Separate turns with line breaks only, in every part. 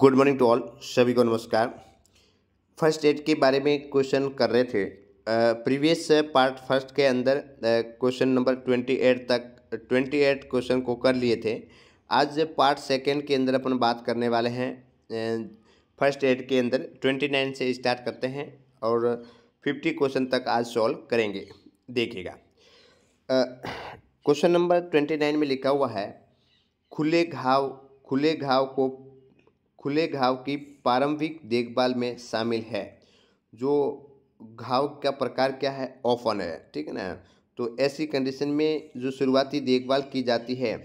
good morning to all सभी को नमस्कार फर्स्ट एड के बारे में क्वेश्चन कर रहे थे प्रीवियस पार्ट फर्स्ट के अंदर क्वेश्चन नंबर ट्वेंटी एट तक ट्वेंटी एट क्वेश्चन को कर लिए थे आज पार्ट सेकेंड के अंदर अपन बात करने वाले हैं फर्स्ट एड के अंदर ट्वेंटी नाइन से स्टार्ट करते हैं और फिफ्टी क्वेश्चन तक आज सॉल्व करेंगे देखिएगा क्वेश्चन नंबर ट्वेंटी नाइन में लिखा हुआ है खुले घाव खुले घाव को खुले घाव की प्रारंभिक देखभाल में शामिल है जो घाव का प्रकार क्या है ऑफन है ठीक है ना तो ऐसी कंडीशन में जो शुरुआती देखभाल की जाती है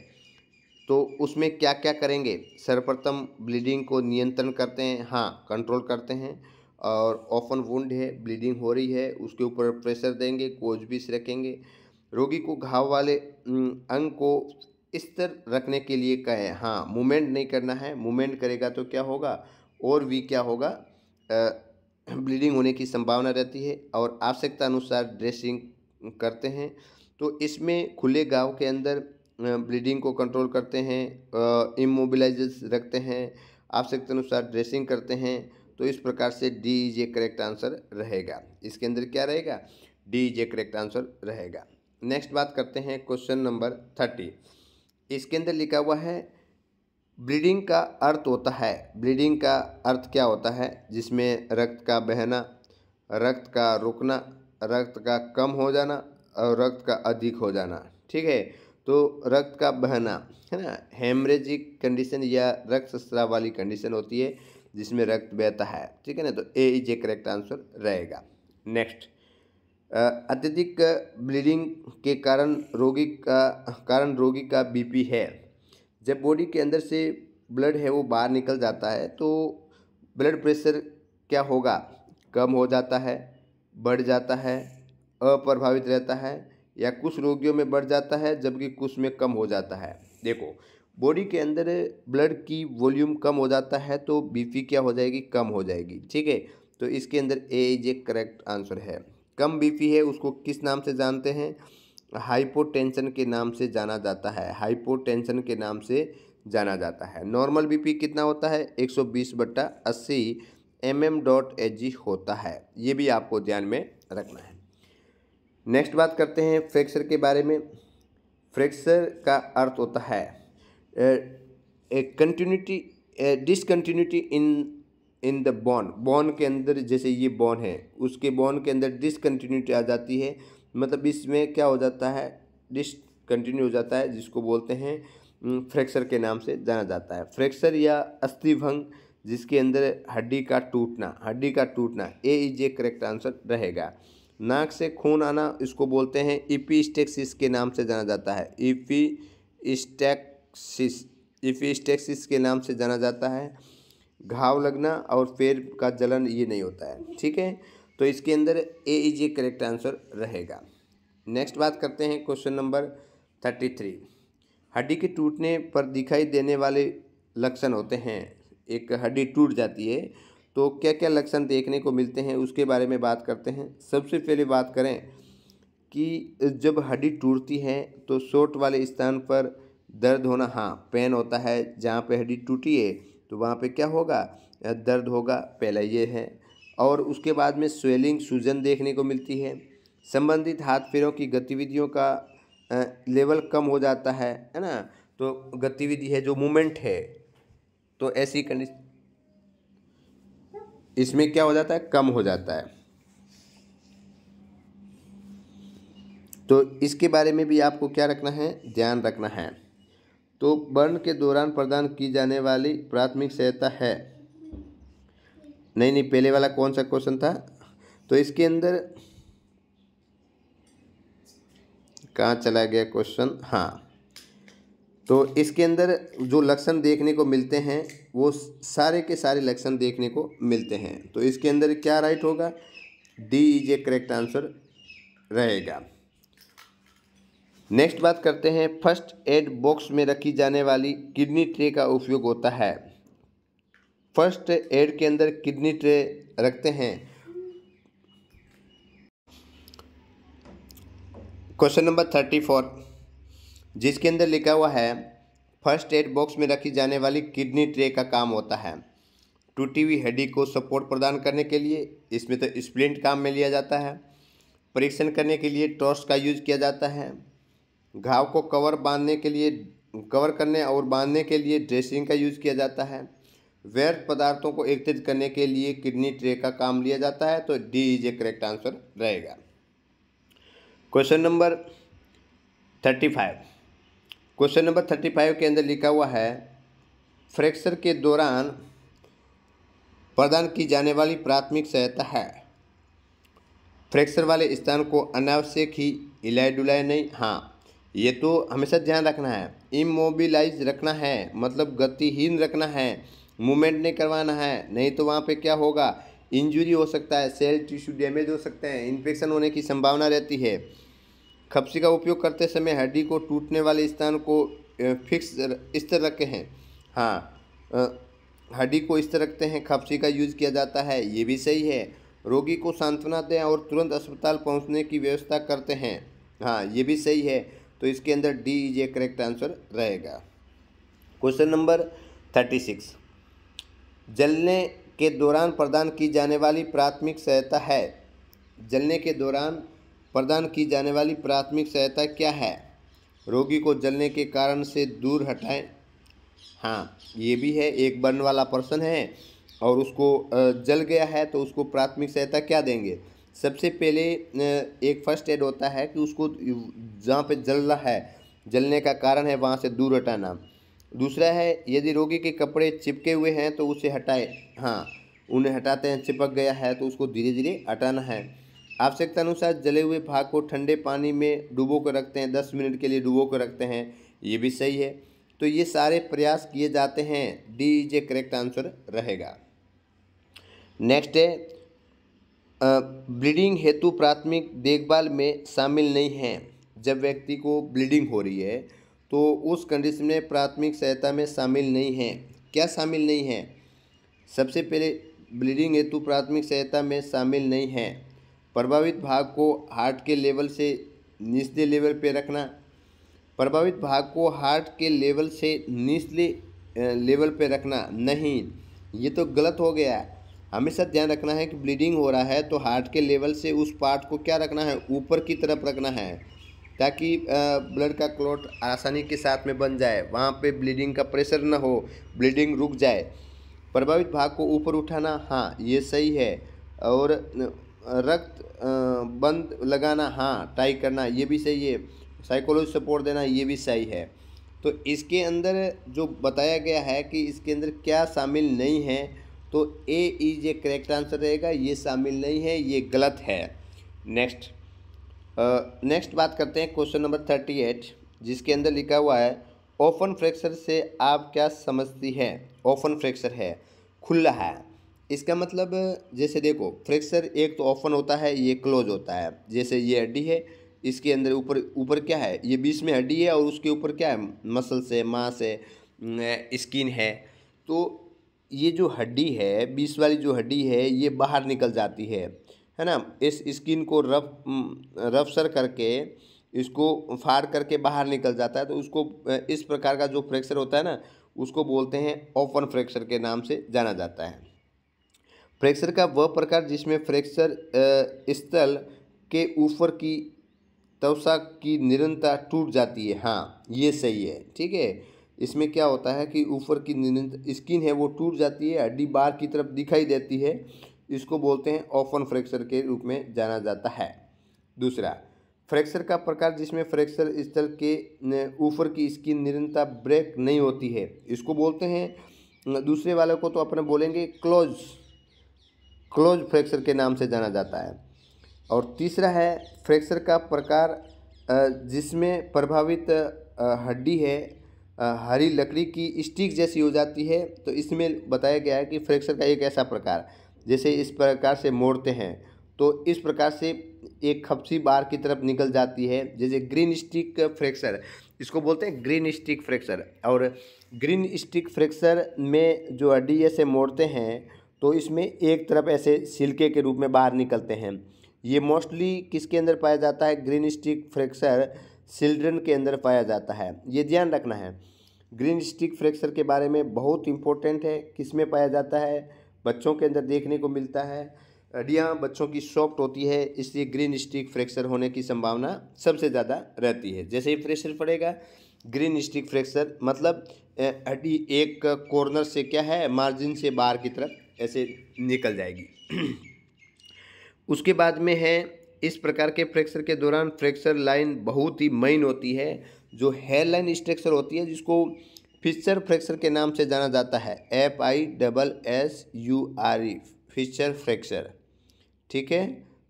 तो उसमें क्या क्या करेंगे सर्वप्रथम ब्लीडिंग को नियंत्रण करते हैं हाँ कंट्रोल करते हैं और ऑफन वुंड है ब्लीडिंग हो रही है उसके ऊपर प्रेशर देंगे कोच भी रखेंगे रोगी को घाव वाले अंग को स्थिर रखने के लिए कहे हाँ मूवमेंट नहीं करना है मूवमेंट करेगा तो क्या होगा और भी क्या होगा ब्लीडिंग होने की संभावना रहती है और आवश्यकता अनुसार ड्रेसिंग करते हैं तो इसमें खुले गाँव के अंदर ब्लीडिंग को कंट्रोल करते हैं इमोबिलाइज रखते हैं आवश्यकता अनुसार ड्रेसिंग करते हैं तो इस प्रकार से D is a correct answer रहेगा इसके अंदर क्या रहेगा D is a correct answer रहेगा नेक्स्ट बात करते हैं क्वेश्चन नंबर थर्टी इसके अंदर लिखा हुआ है ब्लीडिंग का अर्थ होता है ब्लीडिंग का अर्थ क्या होता है जिसमें रक्त का बहना रक्त का रुकना रक्त का कम हो जाना और रक्त का अधिक हो जाना ठीक है तो रक्त का बहना है ना हेमरेजिक कंडीशन या रक्त स्त्राव वाली कंडीशन होती है जिसमें रक्त बहता है ठीक है ना तो A is a correct answer रहेगा नेक्स्ट अत्यधिक ब्लीडिंग के कारण रोगी का कारण रोगी का बीपी है जब बॉडी के अंदर से ब्लड है वो बाहर निकल जाता है तो ब्लड प्रेशर क्या होगा कम हो जाता है बढ़ जाता है अप्रभावित रहता है या कुछ रोगियों में बढ़ जाता है जबकि कुछ में कम हो जाता है देखो बॉडी के अंदर ब्लड की वॉल्यूम कम हो जाता है तो बीपी क्या हो जाएगी कम हो जाएगी ठीक है तो इसके अंदर A is a correct answer है कम बीपी है उसको किस नाम से जानते हैं हाइपोटेंशन के नाम से जाना जाता है हाइपोटेंशन के नाम से जाना जाता है नॉर्मल बीपी कितना होता है 120 बट्टा अस्सी M M dot H G होता है ये भी आपको ध्यान में रखना है नेक्स्ट बात करते हैं फ्रैक्चर के बारे में फ्रैक्चर का अर्थ होता है ए कंटिन्यूटी डिसकन्टिन्यूटी इन इन द बॉन बॉन के अंदर जैसे ये बॉन है उसके बॉन के अंदर डिसकन्टीन्यूटी आ जाती है मतलब इसमें क्या हो जाता है डिसकन्टीन्यू हो जाता है जिसको बोलते हैं फ्रैक्चर के नाम से जाना जाता है फ्रैक्चर या अस्थिभंग जिसके अंदर हड्डी का टूटना हड्डी का टूटना A is a correct answer रहेगा नाक से खून आना इसको बोलते हैं इपीस्टेक्सिस के नाम से जाना जाता है इपीस्टेक्सिस इपीस्टेक्सिस के नाम से जाना जाता है घाव लगना और पैर का जलन ये नहीं होता है ठीक है तो इसके अंदर ए इज ये करेक्ट आंसर रहेगा नेक्स्ट बात करते हैं क्वेश्चन नंबर थर्टी थ्री हड्डी के टूटने पर दिखाई देने वाले लक्षण होते हैं एक हड्डी टूट जाती है तो क्या क्या लक्षण देखने को मिलते हैं उसके बारे में बात करते हैं सबसे पहले बात करें कि जब हड्डी टूटती है तो चोट वाले स्थान पर दर्द होना हाँ पेन होता है जहाँ पे हड्डी टूटी है तो वहाँ पे क्या होगा दर्द होगा पहला ये है और उसके बाद में स्वेलिंग सूजन देखने को मिलती है संबंधित हाथ पैरों की गतिविधियों का लेवल कम हो जाता है है ना तो गतिविधि है जो मूवमेंट है तो ऐसी कंडी इसमें क्या हो जाता है कम हो जाता है तो इसके बारे में भी आपको क्या रखना है ध्यान रखना है तो वर्ण के दौरान प्रदान की जाने वाली प्राथमिक सहायता है नहीं नहीं पहले वाला कौन सा क्वेश्चन था तो इसके अंदर कहाँ चला गया क्वेश्चन हाँ तो इसके अंदर जो लक्षण देखने को मिलते हैं वो सारे के सारे लक्षण देखने को मिलते हैं तो इसके अंदर क्या राइट होगा D is a correct answer रहेगा नेक्स्ट बात करते हैं फर्स्ट एड बॉक्स में रखी जाने वाली किडनी ट्रे का उपयोग होता है फर्स्ट एड के अंदर किडनी ट्रे रखते हैं क्वेश्चन नंबर थर्टी फोर जिसके अंदर लिखा हुआ है फर्स्ट एड बॉक्स में रखी जाने वाली किडनी ट्रे का काम होता है टूटी हुई हड्डी को सपोर्ट प्रदान करने के लिए इसमें तो स्प्लिंट काम में लिया जाता है परीक्षण करने के लिए टॉर्च का यूज किया जाता है घाव को कवर बांधने के लिए कवर करने और बांधने के लिए ड्रेसिंग का यूज़ किया जाता है व्यर्थ पदार्थों को एकत्रित करने के लिए किडनी ट्रे का काम लिया जाता है तो D is a correct answer रहेगा question number thirty five question number thirty five के अंदर लिखा हुआ है फ्रैक्चर के दौरान प्रदान की जाने वाली प्राथमिक सहायता है फ्रैक्चर वाले स्थान को अनावश्यक ही इलाय डुलाए नहीं हाँ ये तो हमेशा ध्यान रखना है इमोबिलाइज रखना है मतलब गतिहीन रखना है मूवमेंट नहीं करवाना है नहीं तो वहाँ पे क्या होगा इंजरी हो सकता है सेल टिश्यू डैमेज हो सकते हैं इन्फेक्शन होने की संभावना रहती है खपसी का उपयोग करते समय हड्डी को टूटने वाले स्थान को फिक्स इस तरह रखे हैं हाँ हड्डी को इस तरह रखते हैं खपसी का यूज किया जाता है ये भी सही है रोगी को सांत्वना दें और तुरंत अस्पताल पहुँचने की व्यवस्था करते हैं हाँ ये भी सही है तो इसके अंदर D is a correct answer रहेगा क्वेश्चन नंबर थर्टी सिक्स जलने के दौरान प्रदान की जाने वाली प्राथमिक सहायता है जलने के दौरान प्रदान की जाने वाली प्राथमिक सहायता क्या है रोगी को जलने के कारण से दूर हटाएं हाँ ये भी है एक बर्न वाला पर्सन है और उसको जल गया है तो उसको प्राथमिक सहायता क्या देंगे सबसे पहले एक फर्स्ट एड होता है कि उसको जहाँ पे जल रहा है जलने का कारण है वहाँ से दूर हटाना दूसरा है यदि रोगी के कपड़े चिपके हुए हैं तो उसे हटाए हाँ उन्हें हटाते हैं चिपक गया है तो उसको धीरे धीरे हटाना है आवश्यकता अनुसार जले हुए भाग को ठंडे पानी में डुबो कर रखते हैं दस मिनट के लिए डुबो कर रखते हैं ये भी सही है तो ये सारे प्रयास किए जाते हैं D is a correct answer रहेगा नेक्स्ट है ब्लीडिंग हेतु प्राथमिक देखभाल में शामिल नहीं है जब व्यक्ति को ब्लीडिंग हो रही है तो उस कंडीशन में प्राथमिक सहायता में शामिल नहीं है क्या शामिल नहीं है सबसे पहले ब्लीडिंग हेतु प्राथमिक सहायता में शामिल नहीं है प्रभावित भाग को हार्ट के लेवल से निचले लेवल पर रखना प्रभावित भाग को हार्ट के लेवल से निचले लेवल पर रखना नहीं ये तो गलत हो गया हमेशा ध्यान रखना है कि ब्लीडिंग हो रहा है तो हार्ट के लेवल से उस पार्ट को क्या रखना है ऊपर की तरफ रखना है ताकि ब्लड का क्लॉट आसानी के साथ में बन जाए वहाँ पे ब्लीडिंग का प्रेशर ना हो ब्लीडिंग रुक जाए प्रभावित भाग को ऊपर उठाना हाँ ये सही है और रक्त बंद लगाना हाँ टाई करना ये भी सही है साइकोलॉजी सपोर्ट देना ये भी सही है तो इसके अंदर जो बताया गया है कि इसके अंदर क्या शामिल नहीं है तो A is a correct answer रहेगा ये शामिल नहीं है ये गलत है नेक्स्ट नेक्स्ट बात करते हैं क्वेश्चन नंबर थर्टी एट जिसके अंदर लिखा हुआ है ओपन फ्रैक्चर से आप क्या समझती है ओपन फ्रैक्चर है खुला है इसका मतलब जैसे देखो फ्रैक्चर एक तो ओपन होता है ये क्लोज होता है जैसे ये हड्डी है इसके अंदर ऊपर ऊपर क्या है ये बीच में हड्डी है और उसके ऊपर क्या है मसल्स है मांस है स्किन है तो ये जो हड्डी है बीस वाली जो हड्डी है ये बाहर निकल जाती है है ना इस स्किन को रफ रफ सर करके इसको फाड़ करके बाहर निकल जाता है तो उसको इस प्रकार का जो फ्रैक्चर होता है ना उसको बोलते हैं ओपन फ्रैक्चर के नाम से जाना जाता है फ्रैक्चर का वह प्रकार जिसमें फ्रैक्चर स्थल के ऊपर की तवसा की निरंतर टूट जाती है हाँ ये सही है ठीक है इसमें क्या होता है कि ऊपर की स्किन है वो टूट जाती है हड्डी बाहर की तरफ दिखाई देती है इसको बोलते हैं ओपन फ्रैक्चर के रूप में जाना जाता है दूसरा फ्रैक्चर का प्रकार जिसमें फ्रैक्चर स्थल के ऊपर की स्किन निरंतर ब्रेक नहीं होती है इसको बोलते हैं दूसरे वाले को तो अपने बोलेंगे क्लोज क्लोज फ्रैक्चर के नाम से जाना जाता है और तीसरा है फ्रैक्चर का प्रकार जिसमें प्रभावित हड्डी है हरी लकड़ी की स्टिक जैसी हो जाती है तो इसमें बताया गया है कि फ्रैक्चर का एक ऐसा प्रकार जैसे इस प्रकार से मोड़ते हैं तो इस प्रकार से एक खपसी बाहर की तरफ निकल जाती है जैसे ग्रीन स्टिक फ्रैक्चर इसको बोलते हैं ग्रीन स्टिक फ्रैक्चर और ग्रीन स्टिक फ्रैक्चर में जो हड्डी ऐसे मोड़ते हैं तो इसमें एक तरफ ऐसे सिल्के के रूप में बाहर निकलते हैं ये मोस्टली किसके अंदर पाया जाता है ग्रीन स्टिक फ्रैक्चर चिल्ड्रन के अंदर पाया जाता है ये ध्यान रखना है ग्रीन स्टिक फ्रैक्चर के बारे में बहुत इंपॉर्टेंट है किस में पाया जाता है बच्चों के अंदर देखने को मिलता है हड्डियाँ बच्चों की सॉफ्ट होती है इसलिए ग्रीन स्टिक फ्रैक्चर होने की संभावना सबसे ज़्यादा रहती है जैसे ही प्रेशर पड़ेगा ग्रीन स्टिक फ्रैक्चर मतलब हड्डी एक कॉर्नर से क्या है मार्जिन से बाहर की तरफ ऐसे निकल जाएगी उसके बाद में है इस प्रकार के फ्रैक्चर के दौरान फ्रैक्चर लाइन बहुत ही मेन होती है जो हेयर लाइन स्ट्रक्चर होती है जिसको फिक्चर फ्रैक्चर के नाम से जाना जाता है F I double S U R E fissure fracture ठीक है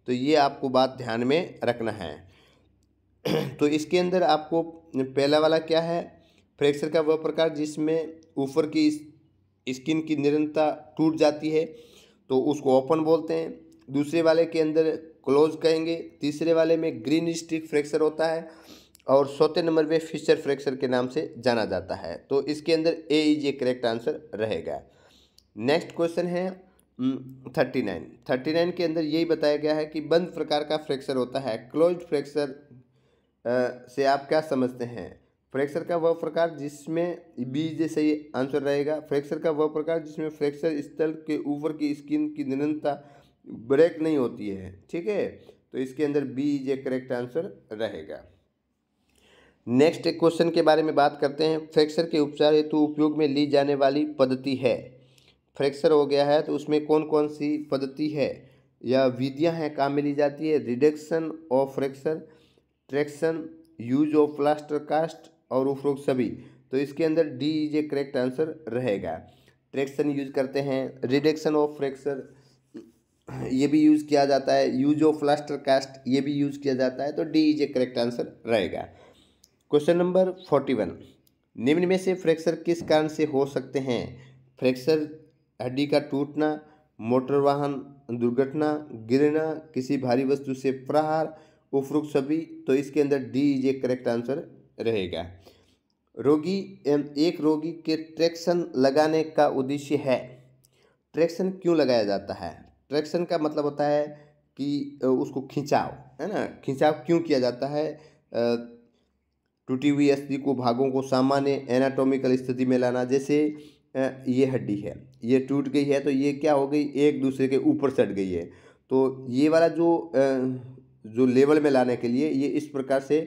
तो ये आपको बात ध्यान में रखना है तो इसके अंदर आपको पहला वाला क्या है फ्रैक्चर का वह प्रकार जिसमें ऊपर की स्किन की निरंतरता टूट जाती है तो उसको ओपन बोलते हैं दूसरे वाले के अंदर क्लोज कहेंगे तीसरे वाले में ग्रीन स्टिक फ्रैक्चर होता है और चौथे नंबर में फिशर फ्रैक्चर के नाम से जाना जाता है तो इसके अंदर A is a correct answer रहेगा नेक्स्ट क्वेश्चन है थर्टी नाइन थर्टी नाइन के अंदर यही बताया गया है कि बंद प्रकार का फ्रैक्चर होता है क्लोज फ्रैक्चर से आप क्या समझते हैं फ्रैक्चर का वह प्रकार जिसमें जे सही आंसर रहेगा फ्रैक्चर का वह प्रकार जिसमें फ्रैक्चर स्थल के ऊपर की स्किन की निरंतरता ब्रेक नहीं होती है ठीक है तो इसके अंदर B is a correct answer रहेगा नेक्स्ट क्वेश्चन के बारे में बात करते हैं फ्रैक्चर के उपचार हेतु उपयोग में ली जाने वाली पद्धति है फ्रैक्चर हो गया है तो उसमें कौन कौन सी पद्धति है या विधियां हैं काम में ली जाती है reduction of fracture traction use of plaster cast और उपरोक्त सभी तो इसके अंदर D is a correct answer रहेगा ट्रैक्शन यूज करते हैं रिडक्शन ऑफ फ्रैक्चर ये भी यूज़ किया जाता है यूज ऑफ फ्लस्टर कास्ट ये भी यूज़ किया जाता है तो D is a correct answer रहेगा क्वेश्चन नंबर फोर्टी वन निम्न में से फ्रैक्चर किस कारण से हो सकते हैं फ्रैक्चर हड्डी का टूटना मोटर वाहन दुर्घटना गिरना किसी भारी वस्तु से प्रहार उपरोक्त सभी तो इसके अंदर D is a correct answer रहेगा रोगी एक रोगी के ट्रैक्शन लगाने का उद्देश्य है ट्रैक्शन क्यों लगाया जाता है ट्रैक्शन का मतलब होता है कि उसको खिंचाव है ना खिंचाव क्यों किया जाता है टूटी हुई अस्थि को भागों को सामान्य एनाटॉमिकल स्थिति में लाना जैसे ये हड्डी है ये टूट गई है तो ये क्या हो गई एक दूसरे के ऊपर सट गई है तो ये वाला जो जो लेवल में लाने के लिए ये इस प्रकार से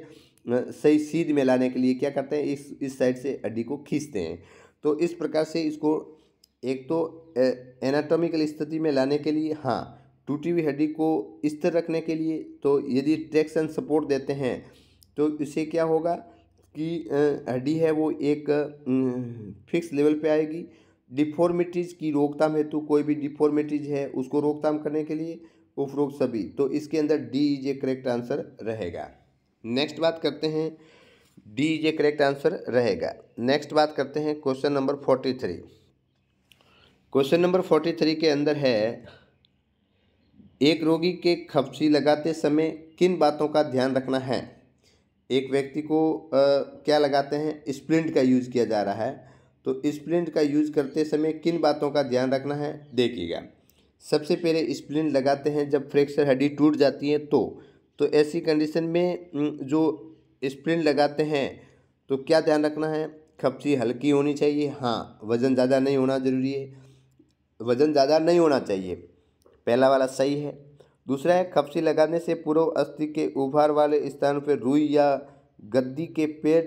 सही सीध में लाने के लिए क्या करते हैं इस इस साइड से हड्डी को खींचते हैं तो इस प्रकार से इसको एक तो एनाटॉमिकल स्थिति में लाने के लिए हाँ टूटी हुई हड्डी को स्थिर रखने के लिए तो यदि ट्रैक्शन सपोर्ट देते हैं तो इससे क्या होगा कि हड्डी है वो एक फिक्स लेवल पे आएगी डिफॉर्मिटीज़ की रोकथाम हेतु कोई भी डिफॉर्मिटीज़ है उसको रोकथाम करने के लिए उपरोक्त सभी तो इसके अंदर D is a correct answer रहेगा नेक्स्ट बात करते हैं D is a correct answer रहेगा नेक्स्ट बात करते हैं question number forty three question number forty three के अंदर है एक रोगी के खपची लगाते समय किन बातों का ध्यान रखना है एक व्यक्ति को आ, क्या लगाते हैं स्प्लिंट का यूज़ किया जा रहा है तो स्प्लिंट का यूज़ करते समय किन बातों का ध्यान रखना है देखिएगा सबसे पहले स्प्लिंट लगाते हैं जब फ्रैक्चर हड्डी टूट जाती है तो तो ऐसी कंडीशन में जो स्प्रिंट लगाते हैं तो क्या ध्यान रखना है खपची हल्की होनी चाहिए हाँ वज़न ज़्यादा नहीं होना ज़रूरी है वज़न ज़्यादा नहीं होना चाहिए पहला वाला सही है दूसरा है खपसी लगाने से पूर्व अस्थि के उभार वाले स्थान पर रुई या गद्दी के पेड़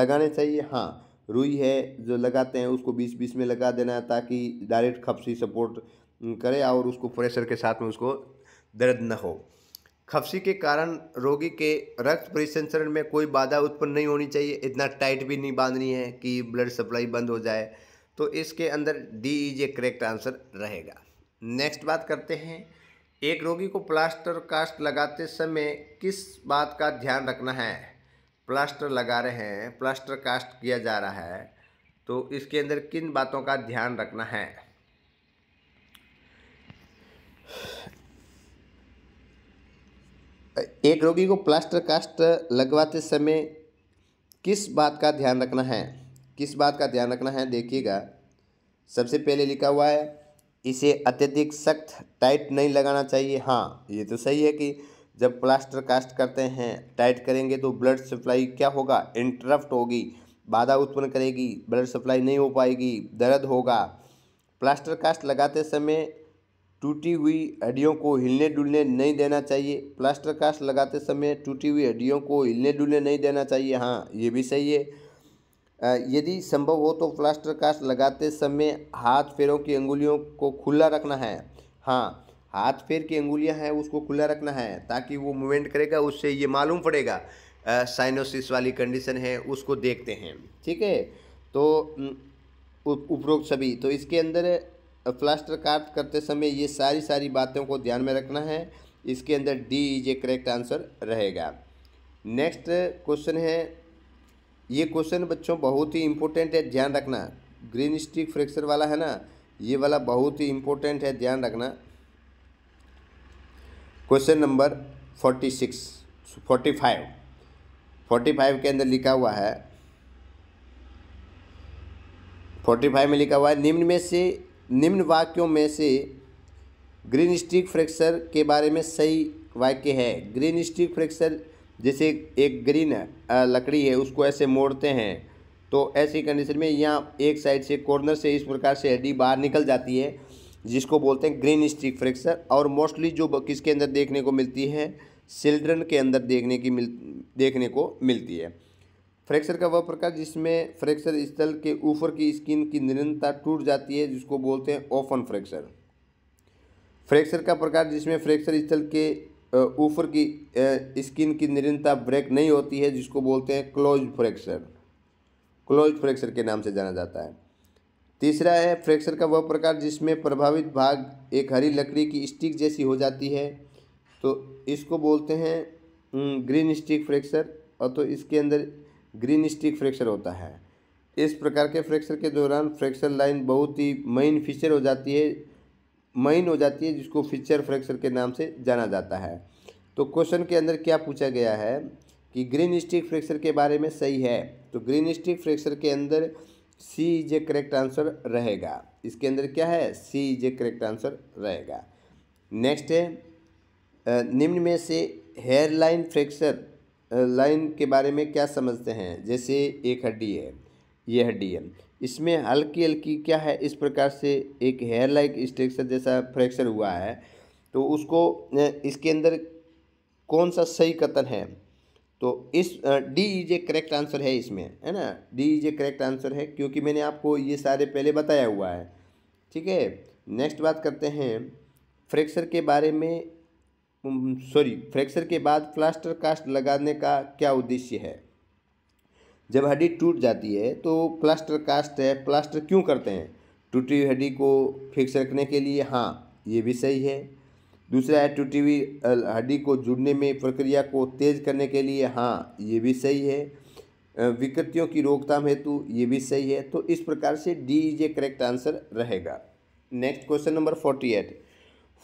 लगाने चाहिए हाँ रुई है जो लगाते हैं उसको बीच बीच में लगा देना ताकि डायरेक्ट खपसी सपोर्ट करे और उसको प्रेशर के साथ में उसको दर्द न हो खपसी के कारण रोगी के रक्त परिसंचरण में कोई बाधा उत्पन्न नहीं होनी चाहिए इतना टाइट भी नहीं बांधनी है कि ब्लड सप्लाई बंद हो जाए तो इसके अंदर D is a correct answer रहेगा नेक्स्ट बात करते हैं एक रोगी को प्लास्टर कास्ट लगाते समय किस बात का ध्यान रखना है प्लास्टर लगा रहे हैं प्लास्टर कास्ट किया जा रहा है तो इसके अंदर किन बातों का ध्यान रखना है एक रोगी को प्लास्टर कास्ट लगवाते समय किस बात का ध्यान रखना है किस बात का ध्यान रखना है देखिएगा सबसे पहले लिखा हुआ है इसे अत्यधिक सख्त टाइट नहीं लगाना चाहिए हाँ ये तो सही है कि जब प्लास्टर कास्ट करते हैं टाइट करेंगे तो ब्लड सप्लाई क्या होगा इंटरप्ट होगी बाधा उत्पन्न करेगी ब्लड सप्लाई नहीं हो पाएगी दर्द होगा प्लास्टर कास्ट लगाते समय टूटी हुई हड्डियों को हिलने डुलने नहीं देना चाहिए प्लास्टर कास्ट लगाते समय टूटी हुई हड्डियों को हिलने डुलने नहीं देना चाहिए हाँ ये भी सही है यदि संभव हो तो प्लास्टर कास्ट लगाते समय हाथ पैरों की अंगुलियों को खुला रखना है हाँ हाथ पैर की अंगुलियां हैं उसको खुला रखना है ताकि वो मूवमेंट करेगा उससे ये मालूम पड़ेगा साइनोसिस वाली कंडीशन है उसको देखते हैं ठीक है तो उपरोक्त सभी तो इसके अंदर प्लास्टर कास्ट करते समय ये सारी सारी बातों को ध्यान में रखना है इसके अंदर D is a correct answer रहेगा नेक्स्ट क्वेश्चन है ये क्वेश्चन बच्चों बहुत ही इंपॉर्टेंट है ध्यान रखना ग्रीन स्टिक फ्रैक्चर वाला है ना ये वाला बहुत ही इंपॉर्टेंट है ध्यान रखना question number forty six forty five forty five के अंदर लिखा हुआ है फोर्टी फाइव में लिखा हुआ है निम्न में से निम्न वाक्यों में से ग्रीन स्टिक फ्रैक्चर के बारे में सही वाक्य है ग्रीन स्टिक फ्रैक्चर जैसे एक ग्रीन लकड़ी है उसको ऐसे मोड़ते हैं तो ऐसी कंडीशन में यहाँ एक साइड से कॉर्नर से इस प्रकार से हड्डी बाहर निकल जाती है जिसको बोलते हैं ग्रीन स्टिक फ्रैक्चर और मोस्टली जो किसके अंदर देखने को मिलती है चिल्ड्रन के अंदर देखने की मिल देखने को मिलती है फ्रैक्चर का वह प्रकार जिसमें फ्रैक्चर स्थल के ऊपर की स्किन की निरंतरता टूट जाती है जिसको बोलते हैं ओपन फ्रैक्चर फ्रैक्चर का प्रकार जिसमें फ्रैक्चर स्थल के ऊपर की स्किन की निरंतर ब्रेक नहीं होती है जिसको बोलते हैं क्लोज फ्रैक्चर क्लोज फ्रैक्चर के नाम से जाना जाता है तीसरा है फ्रैक्चर का वह प्रकार जिसमें प्रभावित भाग एक हरी लकड़ी की स्टिक जैसी हो जाती है तो इसको बोलते हैं ग्रीन स्टिक फ्रैक्चर और तो इसके अंदर ग्रीन स्टिक फ्रैक्चर होता है इस प्रकार के फ्रैक्चर के दौरान फ्रैक्चर लाइन बहुत ही मेन फीचर हो जाती है मैन हो जाती है जिसको फिचर फ्रैक्चर के नाम से जाना जाता है तो क्वेश्चन के अंदर क्या पूछा गया है कि ग्रीन स्टिक फ्रैक्चर के बारे में सही है तो ग्रीन स्टिक फ्रैक्चर के अंदर C is a correct answer रहेगा इसके अंदर क्या है C is a correct answer रहेगा नेक्स्ट है निम्न में से हेयर लाइन फ्रैक्चर लाइन के बारे में क्या समझते हैं जैसे एक हड्डी है यह है डी इसमें हल्की हल्की क्या है इस प्रकार से एक हेयर लाइक स्ट्रक्चर जैसा फ्रैक्चर हुआ है तो उसको इसके अंदर कौन सा सही कथन है तो इस D is a correct answer है इसमें है ना D is a correct answer है क्योंकि मैंने आपको ये सारे पहले बताया हुआ है ठीक है नेक्स्ट बात करते हैं फ्रैक्चर के बारे में सॉरी फ्रैक्चर के बाद प्लास्टर कास्ट लगाने का क्या उद्देश्य है जब हड्डी टूट जाती है तो प्लास्टर कास्ट है प्लास्टर क्यों करते हैं टूटी हुई हड्डी को फिक्स रखने के लिए हाँ ये भी सही है दूसरा है टूटी हुई हड्डी को जुड़ने में प्रक्रिया को तेज करने के लिए हाँ ये भी सही है विकृतियों की रोकथाम हेतु ये भी सही है तो इस प्रकार से D is a correct answer रहेगा next question number forty eight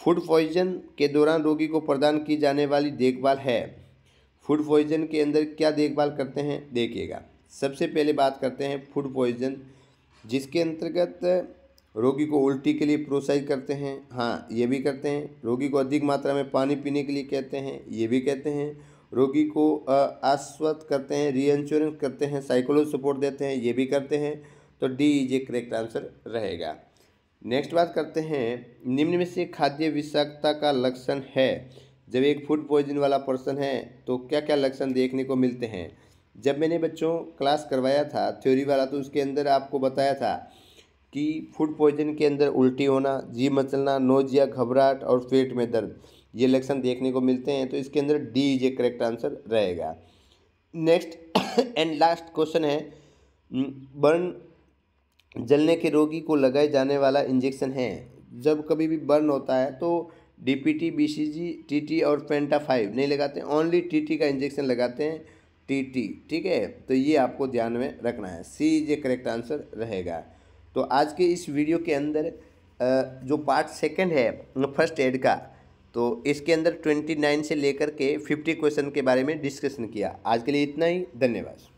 food poison के दौरान रोगी को प्रदान की जाने वाली देखभाल है फूड पॉइजन के अंदर क्या देखभाल करते हैं देखिएगा सबसे पहले बात करते हैं फूड पॉइजन जिसके अंतर्गत रोगी को उल्टी के लिए प्रोत्साहित करते हैं हाँ ये भी करते हैं रोगी को अधिक मात्रा में पानी पीने के लिए कहते हैं ये भी कहते हैं रोगी को आश्वस्त करते हैं इंश्योरेंस करते हैं साइकोलॉजी सपोर्ट देते हैं ये भी करते हैं तो D is a correct answer रहेगा नेक्स्ट बात करते हैं निम्न में से खाद्य विषाक्तता का लक्षण है जब एक फूड पॉइजन वाला पर्सन है तो क्या क्या लक्षण देखने को मिलते हैं जब मैंने बच्चों क्लास करवाया था थ्योरी वाला तो उसके अंदर आपको बताया था कि फूड पॉइजन के अंदर उल्टी होना जी मचलना नोजिया घबराहट और पेट में दर्द ये लक्षण देखने को मिलते हैं तो इसके अंदर D is a correct answer रहेगा नेक्स्ट एंड लास्ट क्वेश्चन है बर्न जलने के रोगी को लगाए जाने वाला इंजेक्शन है जब कभी भी बर्न होता है तो डीपीटी बीसीजी टीटी और पेंटा फाइव नहीं लगाते ओनली टीटी का इंजेक्शन लगाते हैं टी टी ठीक है तो ये आपको ध्यान में रखना है C is a correct answer रहेगा तो आज के इस वीडियो के अंदर जो पार्ट सेकंड है फर्स्ट एड का तो इसके अंदर ट्वेंटी नाइन से लेकर के फिफ्टी क्वेश्चन के बारे में डिस्कशन किया आज के लिए इतना ही धन्यवाद